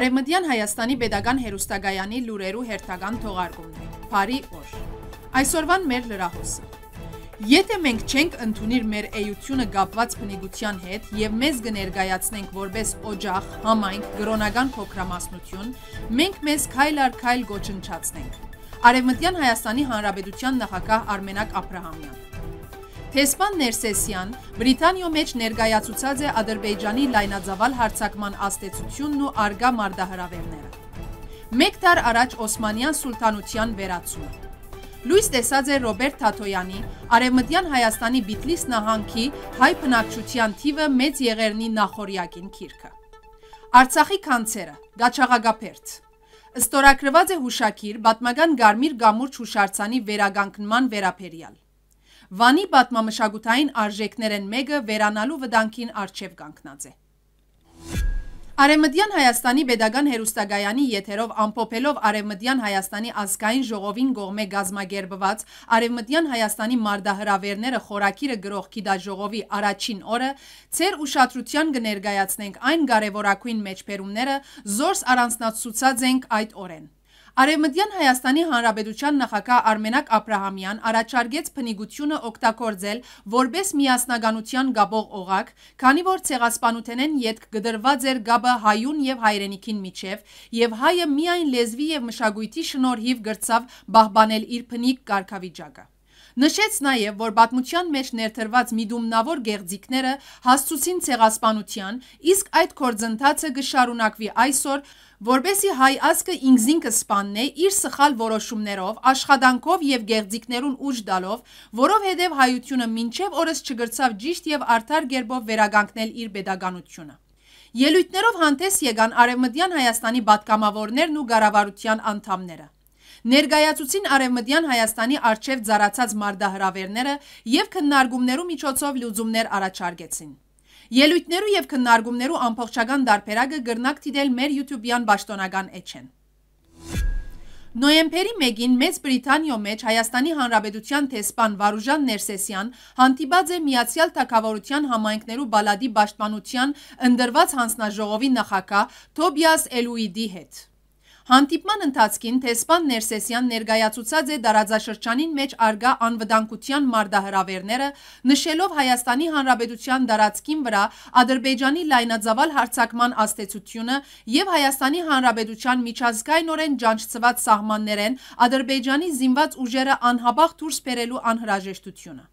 Արևմտյան Հայաստանի Պետական Հերոստագայանի լուրերու հերթական թողարկումն է։ Բարի օր։ Այսօրվան մեր լրահոսը։ Եթե մենք չենք ընդունիր մեր էությունը գապված բնիկության հետ եւ մեզ կներկայացնենք որպես օջախ, համայնք, գրոնական փոքրամասնություն, մենք մեզ քայլ առ քայլ գոչնչացնենք։ Արևմտյան Հայաստանի Հանրապետության նախագահ Արմենակ Աբրահամյան Թեսպան Ներսեսյան Բրիտանիո մեջ ներկայացուցած է Ադրբեջանի լայնածավալ հարցակման աստեցությունն ու արգա մարդահրավերները։ Մեկ դար առաջ Օսմանյան սուլտանության վերացումը։ Լույս տեսած է Ռոբերտ Թաթոյանի Արևմտյան Հայաստանի Բիտլիս նահանգի հայ բնակչության թիվը մեծ եղերնի նախորյակին քիրքը։ Արցախի քանցերը, Գաչաղագապերց։ Ստորագրված է հուշակիր պատմական Գարմիր Գամուրջ հուշարձանի վերագանքնման վերապերյալ։ Վանի պատմամշակութային արժեքներն մեկը վերանալու վտանգին արչև կանգնած է։ Արևմտյան Հայաստանի Պետական Հերուստագայանի եթերով ամփոփելով Արևմտյան Հայաստանի ազգային ժողովին գողմե գազմագերբված Արևմտյան Հայաստանի մարդահրավերները խորակիրը գրող գիտաժողովի առաջին օրը ծեր ուշադրության կներկայացնենք այն կարևորագույն մեջբերումները, զորս առանձնացուցած ենք այդ օրեն։ Արևմտյան Հայաստանի Հանրապետության նախագահ Արմենակ Աբրահամյան առաջարկեց փնիկությունը օգտագործել որպես միասնականության գաբող օղակ, քանի որ ցեղասպանութենեն յետք գդրված էր գաբը հայուն եւ հայրենիքին միջև եւ հայը միայն լեզվի եւ մշակույթի շնորհիվ գրծավ բահբանել իր փնիկ կարգավիճակը։ Նշեց նաև, որ պատմության մեջ ներթրված միդումնավոր գեղձիկները հասցուցին ցեղասպանության, իսկ այդ կորձընթացը գշարունակվի այսօր, որբեսի հայ ազգը ինքզինքը սպաննե իր սխալ որոշումներով, աշխատանքով եւ գեղձիկներուն ուժ տալով, որով հետեւ հայությունը մինչեւ օրս չգրծավ ճիշտ եւ արդար գերբով վերագանքնել իր pedagoganությունը։ Ելույթներով հանդես եկան արևմտյան Հայաստանի պատգամավորներն ու գարավարության անդամները ներկայացուցին արևմտյան Հայաստանի արչև ծառացած մարդահրավերները եւ քննարկումներու միջոցով լուծումներ առաջարկեցին։ Ելույթներու եւ քննարկումներու ամբողջական դարբերակը գրնակ դիտել մեր YouTube-յան պաշտոնական էջեն։ Նոյեմբերի 1-ին Մեծ Բրիտանիո մեջ Հայաստանի Հանրապետության տեսփան Վարուժան Ներսեսյան հանդիպած է Միացյալ Թագավորության համայնքներու բալադի պաշտպանության ընդրված հանձնաժողովի նախակա Թոբիաս Էլուիդի հետ։ Հանդիպման ընթացքին թեսպան Ներսեսյան ներկայացուցած է դարաձաշրջանին մեջ արգա անվտանգության մարդահրավերները, նշելով Հայաստանի Հանրապետության դարածքին վրա Ադրբեջանի լայնածավալ հարձակման աստեցությունը եւ Հայաստանի Հանրապետության միջազգայինորեն ջանչցված սահմաններեն Ադրբեջանի զինված ուժերը անհապաղ դուրս բերելու անհրաժեշտությունը։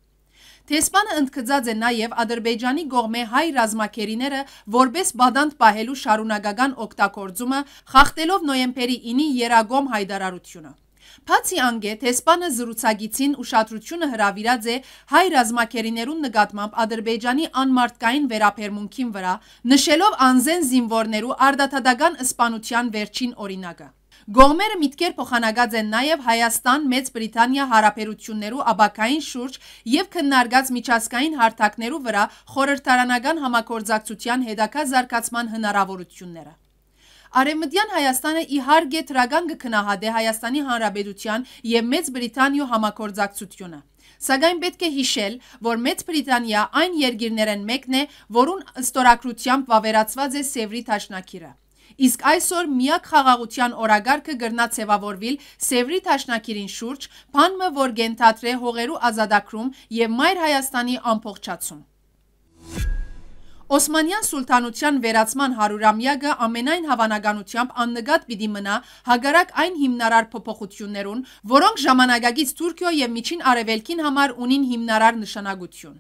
Թեսպանը ընդգծած է նաև Ադրբեջանի կողմե հայ ռազմակերիները որպես բադանդ պահելու շարունակական օգտագործումը, խախտելով նոյեմբերի 9-ի Երագոմ հայտարարությունը։ Բացի անգե Թեսպանը զրուցագիցին ուշադրությունը հրավիրած է հայ ռազմակերիներուն նկատմամբ Ադրբեջանի անմարդկային վերաբերմունքին վրա, նշելով անզեն զինվորներու արդաթադական սպանության վերջին օրինակը։ Գողմերը միտքեր փոխանագած են նաև Հայաստան Մեծ Բրիտանիա հարաբերություններու աբակային շուրջ եւ քննարկած միջազգային հարթակներու վրա խորհրդարանական համագործակցության հետակա զարգացման հնարավորությունները։ Արևմտյան Հայաստանը իհարկե թրագան կքնահատե Հայաստանի Հանրապետության եւ Մեծ Բրիտանիա համագործակցությունը։ Սակայն պետք է հիշել, որ Մեծ Բրիտանիա այն երկիրներն մեկն է, որուն ստորակրությամբ վավերացված է Սևրի Թաշնակիրը։ Իսկ այսօր միակ խաղաղության օրագարկը գրնա ցևավորվել Սևրի Թաշնակիրին շուրջ, բանը որ գենթատրե հողերու ազատագրում եւ Մայր Հայաստանի ամբողջացում։ Օսմանյան սուլտանության վերացման 100-ամյակը ամենայն հավանականությամբ աննկատ պիտի մնա հագարակ այն հիմնարար փոփոխություններուն, որոնք ժամանակակից Թուրքիո եւ Միջին Արևելքին համար ունին հիմնարար նշանակություն։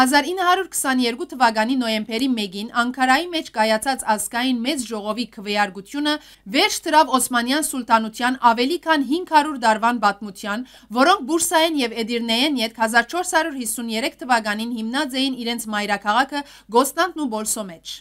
1922 թվականի նոյեմբերի 1-ին Անկարայի մեջ կայացած ազգային մեծ ժողովի քվեարկությունը վերջ դրավ Օսմանյան սուլտանության ավելի քան 500 դարվան պատմության, որոնք Բուրսային եւ Էդիրնեեն ետ 1453 թվականին հիմնած էին իրենց մայրաքաղաքը Գոստանդն ու Բոլսո մեջ։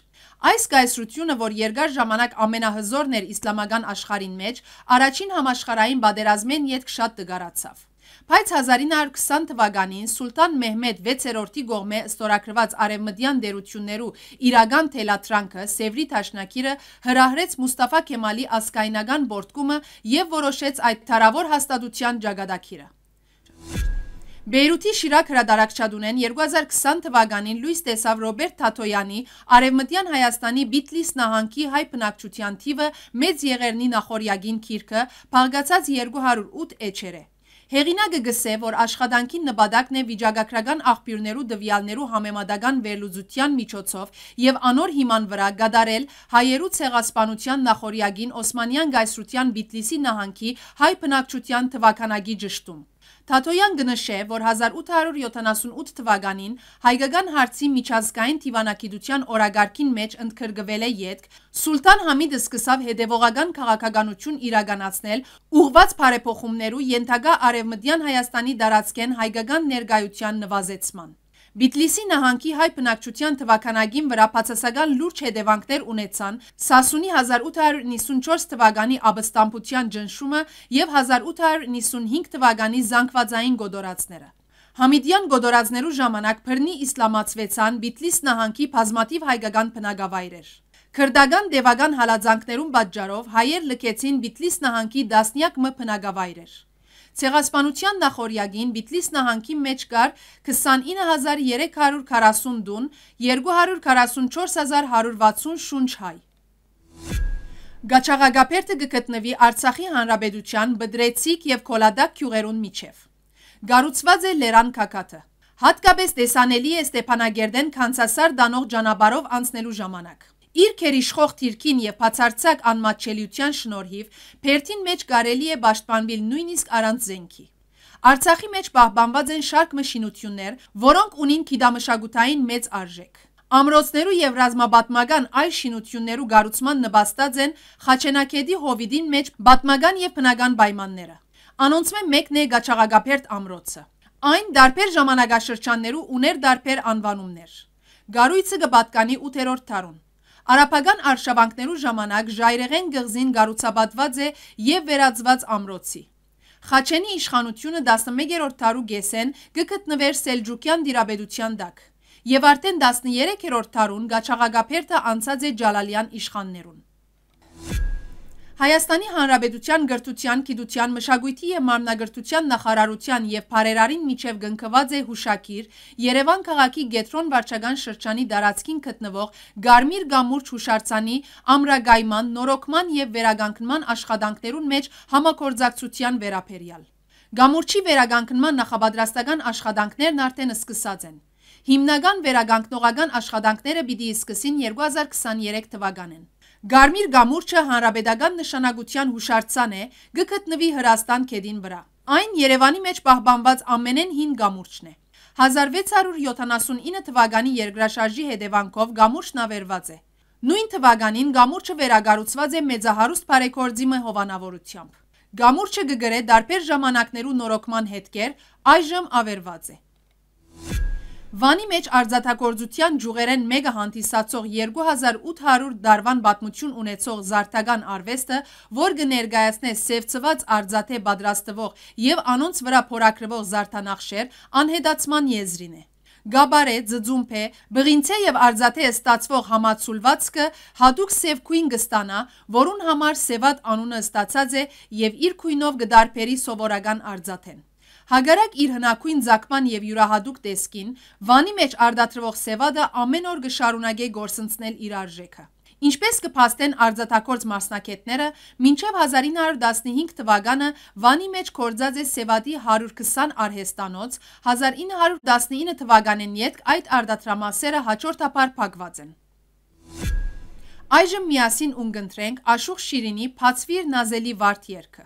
Այս կայսրությունը, որ երկար ժամանակ ամենահզորն էր իսլամական աշխարհին մեջ, առաջին համաշխարհային բادرազմեն յետք շատ տգարացավ։ Բայց 1920 թվականին Սուլտան Մեհմեդ 6-րդի կողմէ ստորագրված արևմտյան դերություններու իրական թելատրանքը Սևրի դաշնակիրը հրահրեց Մուստաֆա Քեմալի ազգայնական բորտկումը եւ որոշեց այդ թարավոր հաստատության ճակատագիրը։ Բեյրութի Շիրակ հրադարակչադունեն 2020 թվականին լույս տեսավ Ռոբերտ Թաթոյանի Արևմտյան Հայաստանի Բիտլիս նահանգի հայ բնակչության թիվը մեծ եղերնի նախորյագին քիրքը, բաղկացած 208 էջեր է։ Հեղինակը գսե, որ աշխատանքի նպատակն է վիճակագրական աղբյուրներու դվյալներու համեմադական վերլուծության միջոցով և անոր հիման վրա գադարել հայերու ցեղասպանության նախորյագին Օսմանյան գայսրության Բիտլիսի նահանգի հայ բնակչության թվականագի ճշտում։ Թաթոյան գնշե, որ 1878 թվականին հայկական հարցի միջազգային դիվանագիտության օրագարկին մեջ ընդգրկվել է յետք, Սուլտան Համիդը սկսավ հետևողական քաղաքականություն իրականացնել ուղված բարեփոխումներու յենթագա արևմտյան Հայաստանի դարածքեն հայկական ներկայության նվազեցման։ Բիտլիսի նահանգի հայ բնակչության թվականագին վրա բացասական լուրջ հետևանքներ ունեցան Սասունի 1894 թվականի աբստամբության ճնշումը եւ 1895 թվականի զանգվածային գոդորածները։ Համիդյան գոդորածներու ժամանակ բռնի իսլամացվեցան Բիտլիս նահանգի բազմաթիվ հայկական բնակավայրեր։ Քրդական դևական հալածանքներուն պատճառով հայեր լքեցին Բիտլիս նահանգի դասնյակ մը բնակավայրեր։ Ցեղասպանության նախորյակին Բիտլիս նահանգի մեջ կար 29340 դուն, 244160 շունչ հայ։ Գաչաղագապերտը գտնվի Արցախի Հանրապետության Բդրեցիկ եւ Կոլադակ գյուղերուն միջև։ Գառուցված է Լերան քակաթը։ Հատկապես տեսանելի է Ստեփանագերդեն Քանսասար դանող ճանապարհով անցնելու ժամանակ։ Իր քերիշխող թիրքին եւ բացարձակ անմատչելիության շնորհիվ Փերթին մեջ կարելի է պաշտպանվել նույնիսկ առանց զենքի։ Արցախի մեջ պահպանված են շարք մշինություններ, որոնք ունին քիդամշակութային մեծ արժեք։ Ամրոցներու եւ ռազմաբատմական այլ շինություններու գառուցման նպաստած են Խաչենակեդի հովիդին մեջ բատմական եւ բնական պայմանները։ Անոնցում է մեկն է Գաչաղագապերտ ամրոցը։ Այն դարբեր ժամանակաշրջաններու ուներ դարբեր անվանումներ։ Գարույցը կպատկանի 8-րդ տարուն։ Արապագան արշավանքներու ժամանակ ժայրեղեն գղզին գարուցաբատված է և վերածված ամրոցի։ Խաչենի իշխանությունը 11-րդ տարու գեսեն գկտնվեր Սելջուկյան դիրաբեդության դակ։ Եվ արդեն 13-րդ տարուն գաչաղագապերտը անցած է ջալալյան իշխաններուն։ Հայաստանի Հանրապետության գրթության, գիտության, մշակույթի եւ մարմնագրթության նախարարության եւ Փարերարին միջև գնկված է Հուշակիր, Երևան քաղաքի Գետրոն վարչական շրջանի դարածքին գտնվող Գարմիր Գամուրջ հուշարձանի ամրագայման, նորոգման եւ վերագանքման աշխատանքներուն մեջ համակորձակցության վերաբերյալ։ Գամուրջի վերագանքման նախապատրաստական աշխատանքներն արդեն սկսած են։ Հիմնական վերագանքնողական աշխատանքները պիտի սկսին 2023 թվականին։ Գարմիր գամուրջը հանրապետական նշանակության հուշարձան է, գկտնվի Հրաստան կեդին վրա։ Այն Երևանի մեջ պահբանված ամենեն հին գամուրջն է։ 1679 թվականի երկրաշարժի հետևանքով գամուրջն ավերված է։ Նույն թվականին գամուրջը վերագառուցված է մեծահարուստ բարեկորձի հովանավորությամբ։ Գամուրջը գգրե դարբեր ժամանակներու նորոգման հետքեր այժմ ավերված է։ Վանի մեջ արձատագործության ջուղերեն մեկը հանդիսացող 2800 դարվան պատմություն ունեցող զարդական արվեստը, որ գներգայացնե սևծված արձաթե բադրաստվող և անոնց վրա փորակրվող զարդանախշեր, անհետացման եզրին է։ Գաբարե, ձծումպե, բղինցե և արձաթե է ստացվող համացուլվածքը հատուկ սև կույն գստանա, որուն համար սևատ անունը ստացած է և իր կույնով գդարպերի սովորական արձաթեն։ Հագարակ իր հնակույն ձակման և յուրահադուկ տեսքին, վանի մեջ արդատրվող սևադը ամեն օր գշարունագե գործընցնել իր արժեքը։ Ինչպես կփաստեն արձատակորձ մասնակետները, մինչև 1915 թվականը Վանի մեջ կործած է Սևադի 120 արհեստանոց, 1919 թվականին յետք այդ արդատրամասերը հաջորդաբար փակված են։ Այժմ միասին ունգընտրենք Աշուխ Շիրինի «Փացվիր նազելի վարդ» երգը։